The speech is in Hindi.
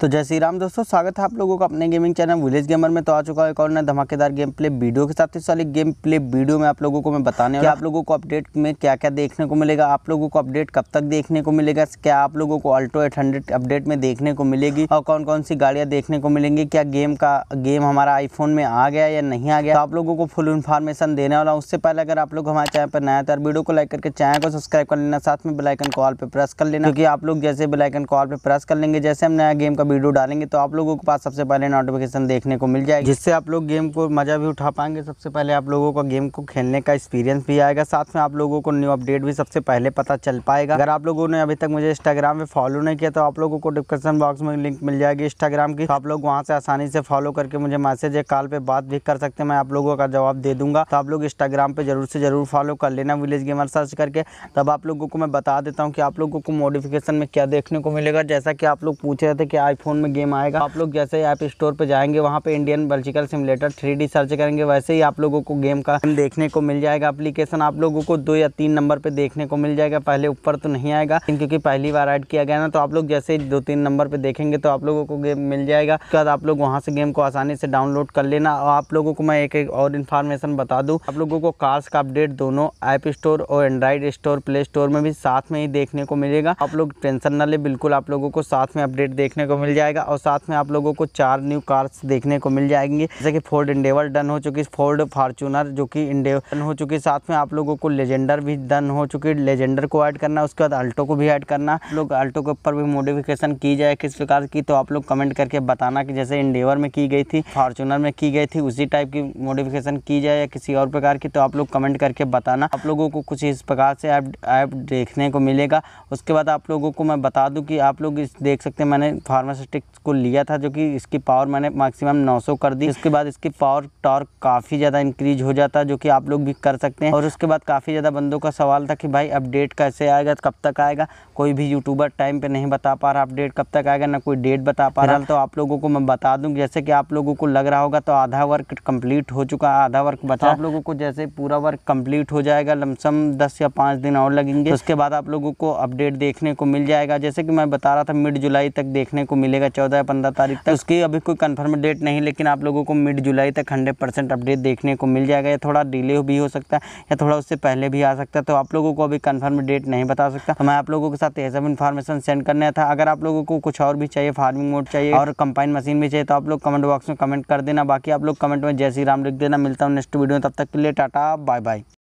तो जय श्री राम दोस्तों स्वागत है आप लोगों का अपने गेमिंग चैनल विलेज गेमर में तो आ चुका है एक और नया धमाकेदार गेम प्ले वीडियो के साथ इस वाले गेम प्ले वीडियो में आप लोगों को मैं बताने वाला आप लोगों को अपडेट में क्या क्या देखने को मिलेगा आप लोगों को अपडेट कब तक देखने को मिलेगा क्या आप लोगों को अल्टो एट हंड्रेड अपडेट में देखने को मिलेगी और कौन कौन सी गाड़ियाँ देखने को मिलेंगी क्या गेम का गेम हमारा आईफोन में आ गया या नहीं आ गया तो आप लोगों को फुल इन्फॉर्मेशन देने वाला उससे पहले अगर आप लोग हमारे चैनल पर नया था तो वीडियो को लाइक करके चैनल को सब्सक्राइब कर लेना साथ में बेलाइकन कॉल पर प्रेस कर लेना क्योंकि आप लोग जैसे बेलाइकन कॉल पर प्रेस कर लेंगे जैसे हम नया गेम का वीडियो डालेंगे तो आप लोगों के पास सबसे पहले नोटिफिकेशन देखने को मिल जाएगी जिससे आप लोग गेम को मज़ा भी उठा पाएंगे सबसे पहले आप लोगों का गेम को खेलने का एक्सपीरियंस भी आएगा साथ में आप लोगों को न्यू अपडेट भी सबसे पहले पता चल पाएगा अगर आप लोगों ने अभी तक मुझे इंस्टाग्राम पे फॉलो नहीं किया तो आप लोगों को डिस्क्रिप्शन बॉक्स में लिंक मिल जाएगी इंस्टाग्राम की तो आप लोग वहाँ से आसानी से फॉलो करके मुझे मैसेज या कॉल पर बात भी कर सकते हैं मैं आप लोगों का जवाब दे दूंगा तो आप लोग इंस्टाग्राम पर जरूर से जरूर फॉलो कर लेना विलेज गेमर सर्च करके तब आप लोगों को मैं बता देता हूँ कि आप लोगों को मॉडिफिकेशन में क्या देखने को मिलेगा जैसा कि आप लोग पूछ रहे थे कि आई फ़ोन में गेम आएगा आप लोग जैसे ऐप स्टोर पर जाएंगे वहाँ पर इंडियन बर्जिकल सिमुलेटर थ्री सर्च करेंगे वैसे ही आप लोगों को गेम का देखने को मिल जाएगा अप्लीकेशन आप लोगों को दो या तीन नंबर पर देखने को मिल जाएगा पहले ऊपर तो नहीं आएगा क्योंकि पहली बार ऐड किया गया ना तो आप लोग जैसे दो तीन नंबर पर देखेंगे तो आप लोगों को गेम मिल जाएगा उसके बाद आप लोग वहाँ से गेम को आसानी से डाउनलोड कर लेना और आप लोगों को मैं एक एक और इन्फॉर्मेशन बता दूँ आप लोगों को कार्स का अपडेट दोनों ऐप स्टोर और एंड्राइड स्टोर प्ले स्टोर में भी साथ में ही देखने को मिलेगा आप लोग टेंशन ना ले बिल्कुल आप लोगों को साथ में अपडेट देखने को मिले मिल जाएगा और साथ में आप लोगों को चार न्यू कार्स देखने को मिल जाएंगे जैसे कि फोर्ड इंडेवर डन हो चुकी फोर्ड फार्चूनर जो कि इंडेवर डन हो चुकी साथ में आप लोगों को लेजेंडर भी डन हो चुकी लेजेंडर को ऐड करना उसके बाद अल्टो को भी ऐड करना लोग अल्टो के ऊपर भी मोडिफिकेशन की जाए किस प्रकार की तो आप लोग कमेंट करके बताना कि जैसे इंडेवर में की गई थी फार्चूनर में की गई थी उसी टाइप की मोडिफिकेशन की जाए या किसी और प्रकार की तो आप लोग कमेंट करके बताना आप लोगों को कुछ इस प्रकार से ऐप ऐप देखने को मिलेगा उसके बाद आप लोगों को मैं बता दूं कि आप लोग इस देख सकते हैं मैंने फार्मा स्टिक्स को लिया था जो कि इसकी पावर मैंने मैक्सिमम 900 कर दी उसके बाद इसकी पावर टॉर्क काफ़ी ज़्यादा इंक्रीज हो जाता जो कि आप लोग भी कर सकते हैं और उसके बाद काफ़ी ज़्यादा बंदों का सवाल था कि भाई अपडेट कैसे आएगा कब तक आएगा कोई भी यूट्यूबर टाइम पर नहीं बता पा रहा अपडेट कब तक आएगा ना कोई डेट बता पा रहा तो आप लोगों को मैं बता दूँ जैसे कि आप लोगों को लग रहा होगा तो आधा वर्क कम्प्लीट हो चुका है आधा वर्क बचा आप लोगों को जैसे पूरा वर्क कम्प्लीट हो जाएगा लमसम दस या पाँच दिन और लगेंगे उसके बाद आप लोगों को अपडेट देखने को मिल जाएगा जैसे कि मैं बता रहा था मिड जुलाई तक देखने को मिल मिलेगा चौदह पंद्रह तारीख तक उसकी अभी कोई कन्फर्म डेट नहीं लेकिन आप लोगों को मिड जुलाई तक हंड्रेड परसेंट अपडेट देखने को मिल जाएगा या थोड़ा डिले भी हो सकता है या थोड़ा उससे पहले भी आ सकता है तो आप लोगों को अभी कन्फर्म डेट नहीं बता सकता तो मैं आप लोगों के साथ यह सब इन्फॉर्मेशन सेंड करना था अगर आप लोगों को कुछ और भी चाहिए फार्मिंग मोड चाहिए और कंपाइन मशीन भी चाहिए तो आप लोग कमेंट बॉक्स में कमेंट कर देना बाकी आप लोग कमेंट में जैसी राम लिख देना मिलता हूँ नेक्स्ट वीडियो तब तक के लिए टाटा बाय बाय